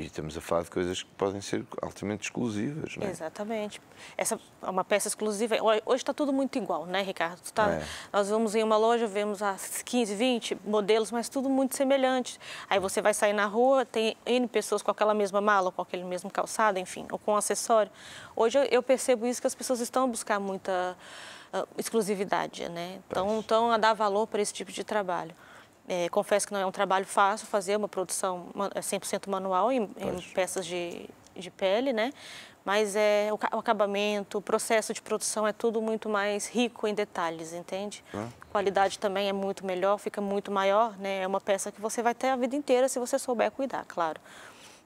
e estamos a falar de coisas que podem ser altamente exclusivas, não é? Exatamente. Essa é uma peça exclusiva. Hoje está tudo muito igual, né, Ricardo? Tá, é. Nós vamos em uma loja, vemos as 15, 20 modelos, mas tudo muito semelhante. Aí você vai sair na rua, tem N pessoas com aquela mesma mala, com aquele mesmo calçado, enfim, ou com um acessório. Hoje eu percebo isso que as pessoas estão a buscar muita uh, exclusividade, né? Então, então a dar valor para esse tipo de trabalho. É, confesso que não é um trabalho fácil fazer uma produção 100% é, manual em, em peças de, de pele, né? Mas é o, o acabamento, o processo de produção é tudo muito mais rico em detalhes, entende? Ah. Qualidade também é muito melhor, fica muito maior, né? É uma peça que você vai ter a vida inteira se você souber cuidar, claro.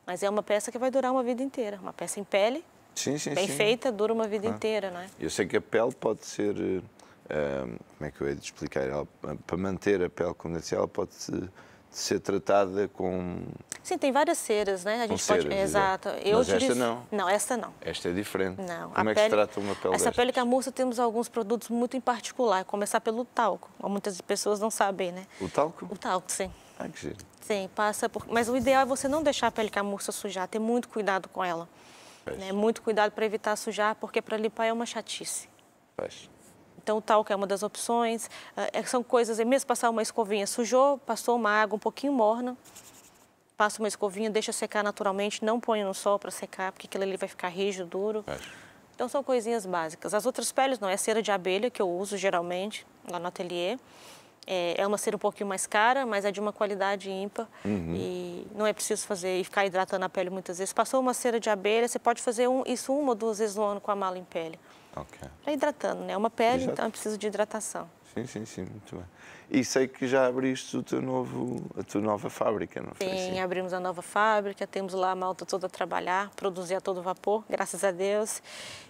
Mas é uma peça que vai durar uma vida inteira, uma peça em pele, sim, sim, bem sim. feita, dura uma vida ah. inteira, né? Eu sei que a pele pode ser eh, como é que eu hei de explicar? Ela, ah, para manter a pele condensada, ela pode -se ser tratada com. Sim, tem várias ceras, né? A gente pode. Ceras, exato. Eu Mas utilizo... esta não. Não, esta não. Esta é diferente. Não. Como a é pele... que se trata uma pele Essa destas? pele camurça temos alguns produtos muito em particular, começar pelo talco. Muitas pessoas não sabem, né? O talco? O talco, sim. Ah, que giro. Sim, passa por. Mas o ideal é você não deixar a pele camurça sujar, ter muito cuidado com ela. Né? Muito cuidado para evitar sujar, porque para limpar é uma chatice. Pois. Então, o talco é uma das opções. Ah, é, são coisas, é mesmo passar uma escovinha, sujou, passou uma água um pouquinho morna, passa uma escovinha, deixa secar naturalmente, não põe no sol para secar, porque aquilo ali vai ficar rígido, duro. É. Então, são coisinhas básicas. As outras peles não, é cera de abelha, que eu uso geralmente lá no ateliê. É uma cera um pouquinho mais cara, mas é de uma qualidade ímpar uhum. e não é preciso fazer e ficar hidratando a pele muitas vezes. Passou uma cera de abelha, você pode fazer um, isso uma ou duas vezes no ano com a mala em pele. Ok. É hidratando, né? É uma pele, Exato. então eu preciso de hidratação. Sim, sim, sim, muito bem. E sei que já abriste o teu novo, a tua nova fábrica, não foi? Sim, assim? abrimos a nova fábrica, temos lá a malta toda a trabalhar, produzir a todo vapor, graças a Deus.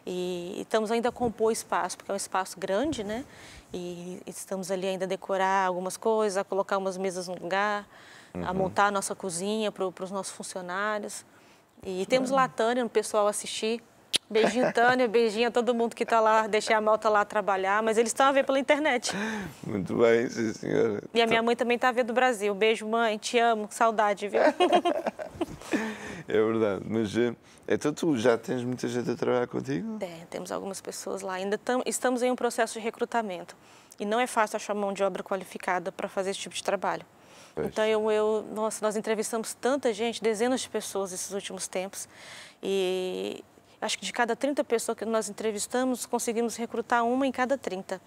E, e estamos ainda a compor o espaço, porque é um espaço grande, né? E estamos ali ainda a decorar algumas coisas, a colocar umas mesas no lugar, uhum. a montar a nossa cozinha para os nossos funcionários. E temos uhum. lá a Tânia, o pessoal assistir Beijinho, Tânia, beijinho a todo mundo que está lá, deixei a malta lá trabalhar, mas eles estão a ver pela internet. Muito bem, sim, senhora. E a minha tá. mãe também está a ver do Brasil. Beijo, mãe, te amo, saudade, viu? É verdade, mas eh, então tu já tens muita gente a trabalhar contigo? É, temos algumas pessoas lá. Ainda tam, estamos em um processo de recrutamento e não é fácil achar mão de obra qualificada para fazer esse tipo de trabalho. Pois. Então eu, eu, nossa, nós entrevistamos tanta gente, dezenas de pessoas esses últimos tempos e acho que de cada 30 pessoas que nós entrevistamos, conseguimos recrutar uma em cada 30.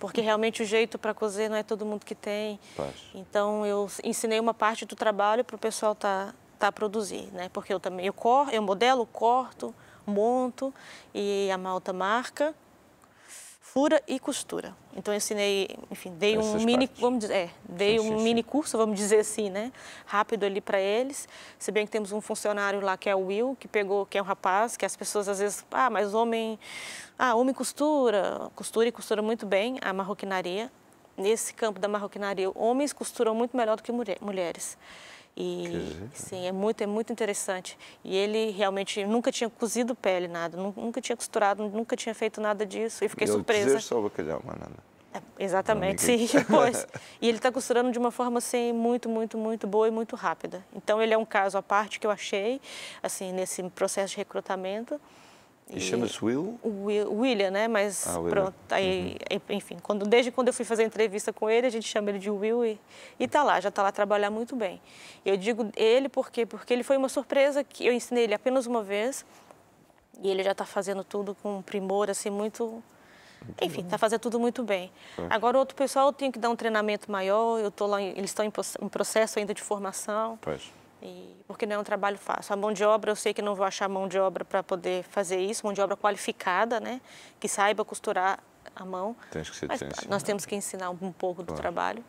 Porque realmente o jeito para cozer não é todo mundo que tem. Então eu ensinei uma parte do trabalho para o pessoal estar tá, tá produzir, né? Porque eu também eu corto, eu modelo, corto, monto e a malta marca fura e costura. Então eu ensinei, enfim, dei Essas um mini, partes. vamos dizer, é, dei sim, um sim, mini sim. curso, vamos dizer assim, né, rápido ali para eles. Se bem que temos um funcionário lá que é o Will, que pegou, que é um rapaz, que as pessoas às vezes, ah, mas homem, ah, homem costura, costura e costura muito bem a marroquinaria. Nesse campo da marroquinaria, homens costuram muito melhor do que mulher, mulheres. E sim, é muito, é muito interessante. E ele realmente nunca tinha cozido pele, nada, nunca tinha costurado, nunca tinha feito nada disso. E fiquei surpresa. Dizer só o bacalhau, Manana. É, exatamente, sim, pois. E ele está costurando de uma forma assim muito, muito, muito boa e muito rápida. Então ele é um caso à parte que eu achei assim nesse processo de recrutamento. E, e chama-se Will? Will? William, né? Mas ah, pronto, aí, uhum. enfim, quando, desde quando eu fui fazer entrevista com ele, a gente chama ele de Will e, e tá lá, já tá lá trabalhar muito bem. Eu digo ele porque porque ele foi uma surpresa que eu ensinei ele apenas uma vez e ele já está fazendo tudo com um primor assim muito enfim, está fazendo tudo muito bem. Agora, tá. Agora, outro pessoal, eu tenho que dar um treinamento maior, eu tô lá, eles estão em, processo ainda de formação. Pois. E, porque não é um trabalho fácil. A mão de obra, eu sei que não vou achar mão de obra para poder fazer isso, mão de obra qualificada, né? Que saiba costurar a mão. Tem que ser Mas, nós né? temos que ensinar um pouco claro. do trabalho.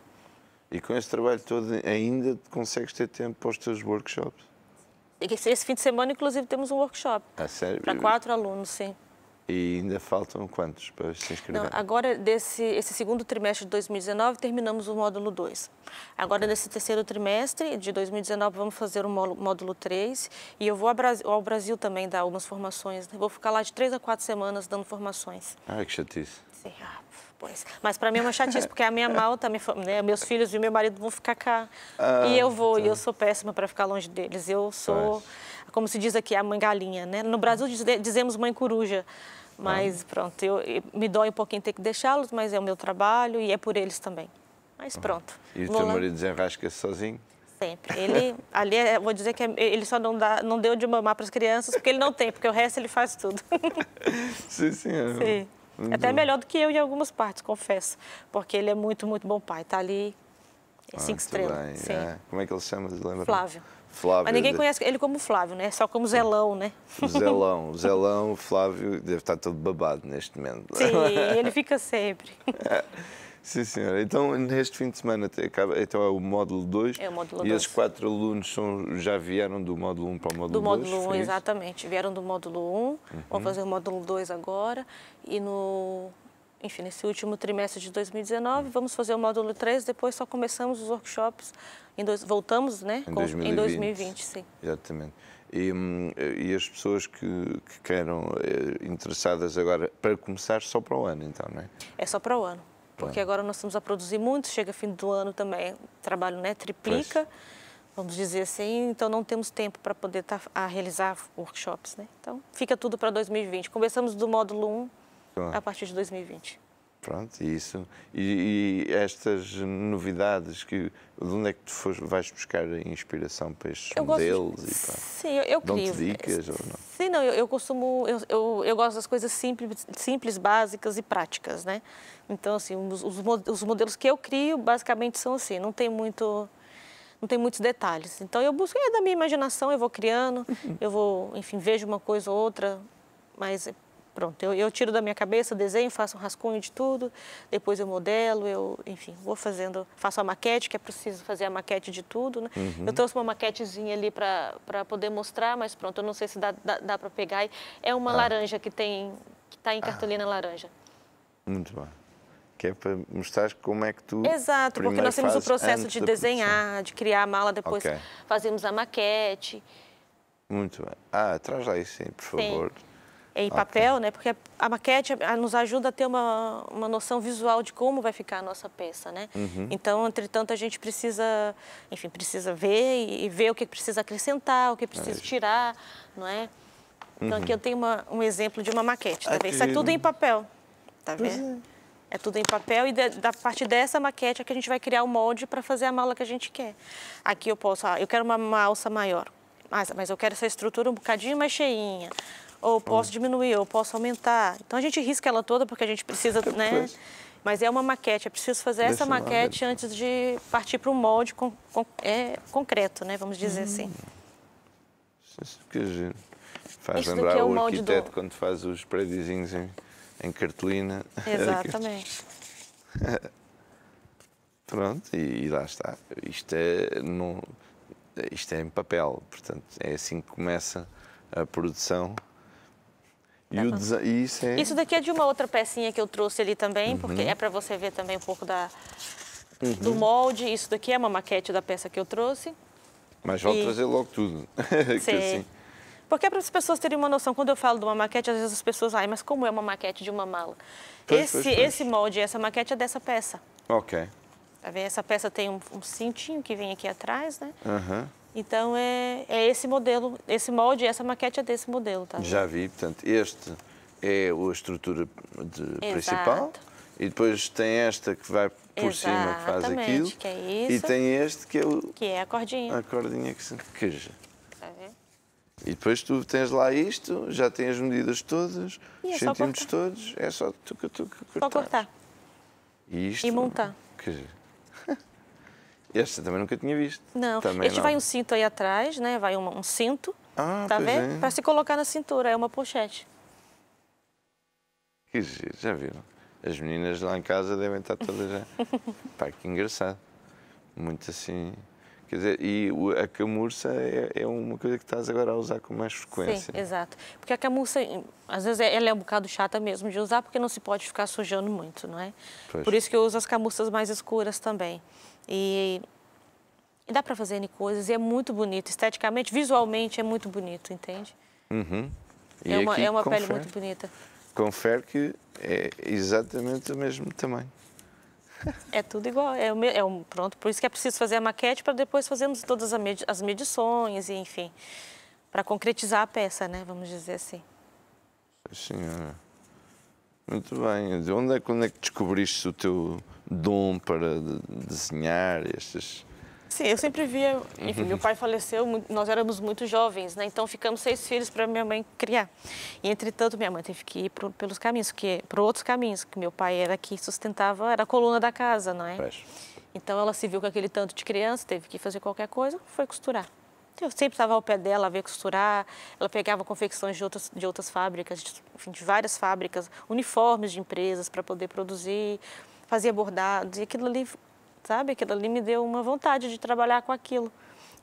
E com esse trabalho todo, ainda consegues ter tempo para os teus workshops? Esse fim de semana, inclusive, temos um workshop. A sério? Para quatro alunos, sim. E ainda faltam quantos para se inscrever? Não, agora, desse esse segundo trimestre de 2019, terminamos o módulo 2. Agora, nesse terceiro trimestre de 2019, vamos fazer o módulo 3. E eu vou ao Brasil, também dar algumas formações. Né? Vou ficar lá de três a quatro semanas dando formações. Ai, que chatice. Sim, ah, pois. Mas para mim é uma chatice, porque a minha malta, minha, né, meus filhos e meu marido vão ficar cá. Ah, e eu vou, tá. e eu tá. sou péssima para ficar longe deles. Eu sou... Pois como se diz aqui, a mãe galinha, né? No Brasil dizemos mãe coruja, mas ah. pronto, eu, me dói um pouquinho ter que deixá-los, mas é o meu trabalho e é por eles também. Mas ah. pronto. E o teu marido desenrasca sozinho? Sempre. Ele, ali, é, vou dizer que é, ele só não, dá, não deu de mamar para as crianças, porque ele não tem, porque o resto ele faz tudo. Sim, senhora. É. Sim. Muito Até bom. melhor do que eu em algumas partes, confesso. Porque ele é muito, muito bom pai. Está ali, ah, cinco estrelas. é. Como é que ele chama? Lembra? Flávio. Flávio. Mas ninguém conhece ele como Flávio, né? Só como Zelão, né? Zelão, Zelão, Flávio deve estar todo babado neste momento. É? Sim, ele fica sempre. Sim, senhora. Então, neste fim de semana, acaba, então é o módulo 2. É o módulo 2. E esses quatro alunos são, já vieram do módulo 1 um para o módulo 2? Do módulo 1, um, exatamente. Vieram do módulo 1, um, uhum. vão fazer o módulo 2 agora. E no enfim, nesse último trimestre de 2019. Vamos fazer o módulo 3, depois só começamos os workshops, dois, voltamos, né? Em 2020. Em 2020, sim. Exatamente. E, hum, e, as pessoas que, que queiram, é, interessadas agora, para começar só para o ano, então, não é? É só para o ano, porque agora nós estamos a produzir muito, chega fim do ano também, o trabalho né, triplica, pois. vamos dizer assim, então não temos tempo para poder estar tá, a realizar workshops, né? Então fica tudo para 2020. Começamos do módulo 1 a partir de 2020. Pronto, isso. E, e, estas novidades, que, de onde é que tu vais buscar a inspiração para estes eu modelos? De... E Sim, eu, eu crio. dicas ou não? Sim, não, eu, eu costumo, eu, eu, eu, gosto das coisas simples, simples, básicas e práticas, né? Então, assim, os, os modelos que eu crio basicamente são assim, não tem muito não tem muitos detalhes. Então eu busco, é da minha imaginação, eu vou criando, uhum. eu vou, enfim, vejo uma coisa ou outra, mas Pronto, eu, eu tiro da minha cabeça, desenho, faço um rascunho de tudo, depois eu modelo, eu, enfim, vou fazendo, faço a maquete, que é preciso fazer a maquete de tudo, né? Uhum. Eu trouxe uma maquetezinha ali para poder mostrar, mas pronto, eu não sei se dá, dá, dá para pegar. É uma ah. laranja que tem, que está em ah. cartolina ah. laranja. Muito bem que é para mostrar como é que tu. Exato, porque nós temos o processo de desenhar, de criar a mala, depois okay. fazemos a maquete. Muito bem. Ah, traz lá isso, sim, por Sim. favor em okay. papel, né? Porque a maquete nos ajuda a ter uma, uma noção visual de como vai ficar a nossa peça, né? Uhum. Então, entretanto, a gente precisa, enfim, precisa ver e, e ver o que precisa acrescentar, o que precisa é tirar, não é? Então, uhum. aqui eu tenho uma, um exemplo de uma maquete, tá aqui... Isso é tudo em papel, tá pois vendo? É. é. tudo em papel e de, da parte dessa maquete é que a gente vai criar o molde para fazer a mala que a gente quer. Aqui eu posso, ah, eu quero uma, uma alça maior, mas, mas eu quero essa estrutura um bocadinho mais cheinha ou posso diminuir, ou posso aumentar. Então a gente risca ela toda porque a gente precisa, né? Mas é uma maquete, é preciso fazer Deixa essa né? maquete lá, antes de partir para um molde é, concreto, né? Vamos dizer hum. assim. Que Faz Isso lembrar é o, o arquiteto do... quando faz os prédiozinhos em, em cartolina. Exatamente. Pronto, e, e, lá está. Isto é, no, isto é em papel, portanto, é assim que começa a produção Tá isso, é... isso daqui é de uma outra pecinha que eu trouxe ali também, uhum. porque é para você ver também um pouco da, uhum. do molde. Isso daqui é uma maquete da peça que eu trouxe. Mas vou e... trazer logo tudo. Sim. assim... Porque é para as pessoas terem uma noção, quando eu falo de uma maquete, às vezes as pessoas, ai, mas como é uma maquete de uma mala? Pois, esse, pois, pois. esse molde, essa maquete é dessa peça. Ok. Tá vendo? Essa peça tem um, um cintinho que vem aqui atrás, né? Aham. Uhum. Então é, é esse modelo, esse molde, essa maquete é desse modelo. Tá? Já vi, portanto, este é a estrutura de, principal e depois tem esta que vai por Exatamente, cima que faz aquilo que é e tem este que é o que é a cordinha a cordinha que se queja tá e depois tu tens lá isto já tens as medidas todas e os é centímetros todos é só tu que tu cortar. cortar e isto e montar quer este também nunca tinha visto. Não, também este não. vai um cinto aí atrás, né? Vai um, um cinto, ah, tá vendo? É. Para se colocar na cintura, é uma pochete. Que giro, já viram? As meninas lá em casa devem estar todas já... Pá, que engraçado. Muito assim... Quer dizer, e a camurça é, é, uma coisa que estás agora a usar com mais frequência. Sim, exato. Porque a camurça, às vezes, é, ela é um bocado chata mesmo de usar, porque não se pode ficar sujando muito, não é? Pois. Por isso que eu uso as camurças mais escuras também. E, e dá para fazer N coisas, e é muito bonito. Esteticamente, visualmente, é muito bonito, entende? Uhum. é uma, é uma confere, pele muito bonita. Confere que é exatamente o mesmo tamanho. É tudo igual. É, o, é pronto, por isso que é preciso fazer a maquete para depois fazermos todas as medições, e, enfim, para concretizar a peça, né? Vamos dizer assim. Senhora, muito bem. De onde é, quando é que descobriste o teu dom para desenhar estas Sim, eu sempre via. Enfim, meu pai faleceu, nós éramos muito jovens, né? Então ficamos seis filhos para minha mãe criar. E entretanto, minha mãe teve que ir pro, pelos caminhos, que para outros caminhos, que meu pai era que sustentava, era a coluna da casa, não é? Então ela se viu com aquele tanto de criança, teve que fazer qualquer coisa, foi costurar. Eu sempre estava ao pé dela, ver costurar. Ela pegava confecções de outras, de outras fábricas, de, enfim, de várias fábricas, uniformes de empresas para poder produzir, fazia bordados. E aquilo ali sabe? Aquilo ali me deu uma vontade de trabalhar com aquilo.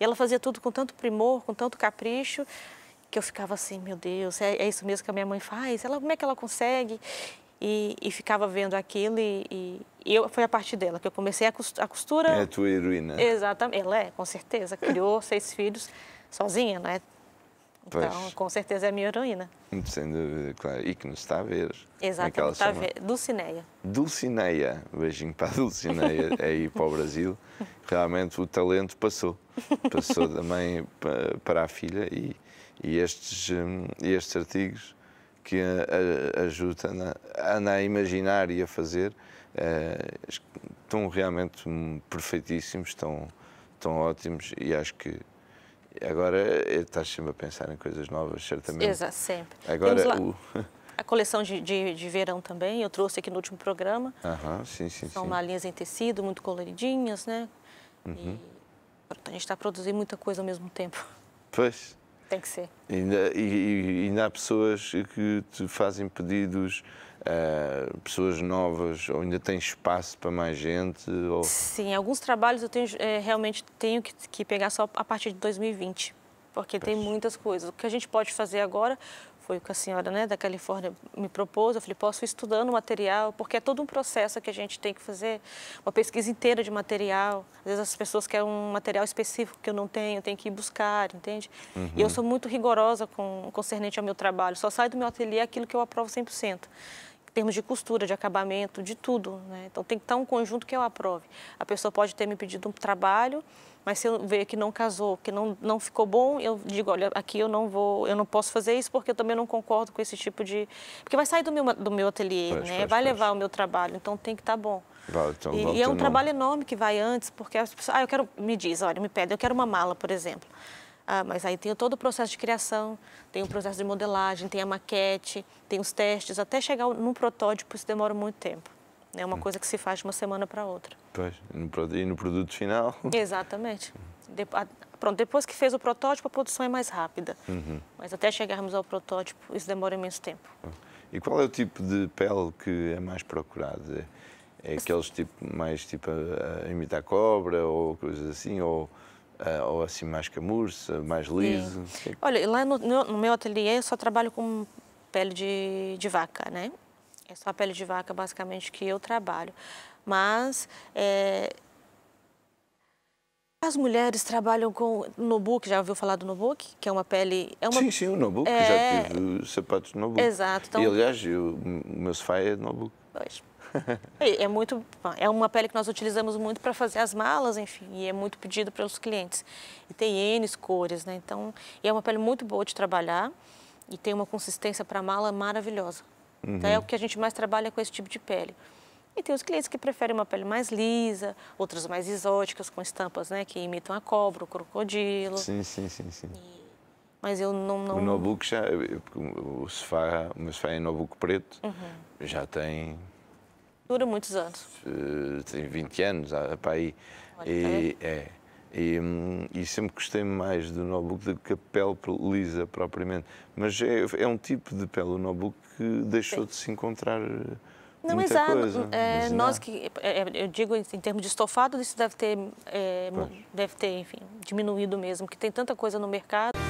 E ela fazia tudo com tanto primor, com tanto capricho, que eu ficava assim, meu Deus, é, é isso mesmo que a minha mãe faz? Ela, como é que ela consegue? E, e ficava vendo aquilo e, e, e, eu, foi a parte dela que eu comecei a costura. É a tua heroína. Exatamente, ela é, com certeza. Criou seis filhos sozinha, né? Pois. Então, com certeza é a minha heroína. Sem dúvida, claro. E que nos está a ver. É Exato, é está a ver. Dulcineia. Dulcineia. Beijinho para a Dulcineia aí para o Brasil. Realmente o talento passou. Passou da mãe para a filha e, e estes, hum, estes artigos que ajudam a, a, a imaginar e a fazer eh, estão realmente hum, perfeitíssimos, estão, estão ótimos e acho que Agora eh, estás sempre a pensar em coisas novas, certamente. Exato, sempre. Agora, lá, o... a coleção de, de, de, verão também, eu trouxe aqui no último programa. Aham, sim, sim. São sim. malinhas em tecido, muito coloridinhas, né? Uhum. E a gente está produzindo muita coisa ao mesmo tempo. Pois. Tem que ser. E ainda, e, e ainda há pessoas que te fazem pedidos uh, pessoas novas, ou ainda tem espaço para mais gente? Ou... Sim, alguns trabalhos eu tenho, é, realmente tenho que, que, pegar só a partir de 2020, porque pois. tem muitas coisas. O que a gente pode fazer agora foi o que a senhora né, da Califórnia me propôs. Eu falei, posso ir estudando o material, porque é todo um processo que a gente tem que fazer, uma pesquisa inteira de material. Às vezes as pessoas querem um material específico que eu não tenho, eu tenho que ir buscar, entende? Uhum. E eu uhum. sou muito rigorosa com concernente ao meu trabalho. Só sai do meu ateliê aquilo que eu aprovo 100% termos de costura, de acabamento, de tudo. Né? Então tem que estar um conjunto que eu aprove. A pessoa pode ter me pedido um trabalho, mas se eu ver que não casou, que não, não ficou bom, eu digo, olha, aqui eu não vou, eu não posso fazer isso porque eu também não concordo com esse tipo de. Porque vai sair do meu, do meu ateliê, né? vai levar o meu trabalho, então tem que estar bom. Vale, então, e, e é um trabalho enorme que vai antes, porque as pessoas. Ah, eu quero. Me diz, olha, me pede, eu quero uma mala, por exemplo. Ah, mas aí tem todo o processo de criação, tem o processo de modelagem, tem a maquete, tem os testes, até chegar num protótipo isso demora muito tempo. É uma hum. coisa que se faz de uma semana para outra. Pois, e no produto final? Exatamente. De, a, pronto, depois que fez o protótipo, a produção é mais rápida. Uhum. Mas até chegarmos ao protótipo, isso demora imenso tempo. E qual é o tipo de pele que é mais procurada? É aqueles tipo, mais tipo a, a imitar cobra ou coisas assim? Ou Uh, ou assim mais camurça, mais liso? Sim. Olha, lá no, no, meu ateliê eu só trabalho com pele de, de vaca, né? É só a pele de vaca basicamente que eu trabalho. Mas é... As mulheres trabalham com nobuk, já ouviu falar do nobuk? Que é uma pele... É uma... Sim, sim, o nobuk, é... já tive sapatos de nobuk. Exato. Então... E, aliás, eu, o meu sofá é de Pois. É, é muito, é uma pele que nós utilizamos muito para fazer as malas, enfim, e é muito pedido pelos clientes. E tem N cores, né? Então, é uma pele muito boa de trabalhar e tem uma consistência para mala maravilhosa. Uhum. Então, é uhum. o que a gente mais trabalha com esse tipo de pele. E tem os clientes que preferem uma pele mais lisa, outras mais exóticas, com estampas né, que imitam a cobra, o crocodilo. Sim, sim, sim. sim. E... Mas eu não. não... O Nobuco já. O Sephora, o Sephora é Nobuco preto, uhum. já tem Dura muitos anos. Eh, tem 20 anos, para aí. Olha, e, é. é. E, hum, e, sempre gostei mais do notebook do que a pele lisa propriamente. Mas é, é um tipo de pele, o Nobuck, que deixou Sim. de se encontrar. Eh, Não, muita exato. Coisa. É, nós que, é, eu digo em termos de estofado, isso deve ter, é, deve ter, enfim, diminuído mesmo, que tem tanta coisa no mercado.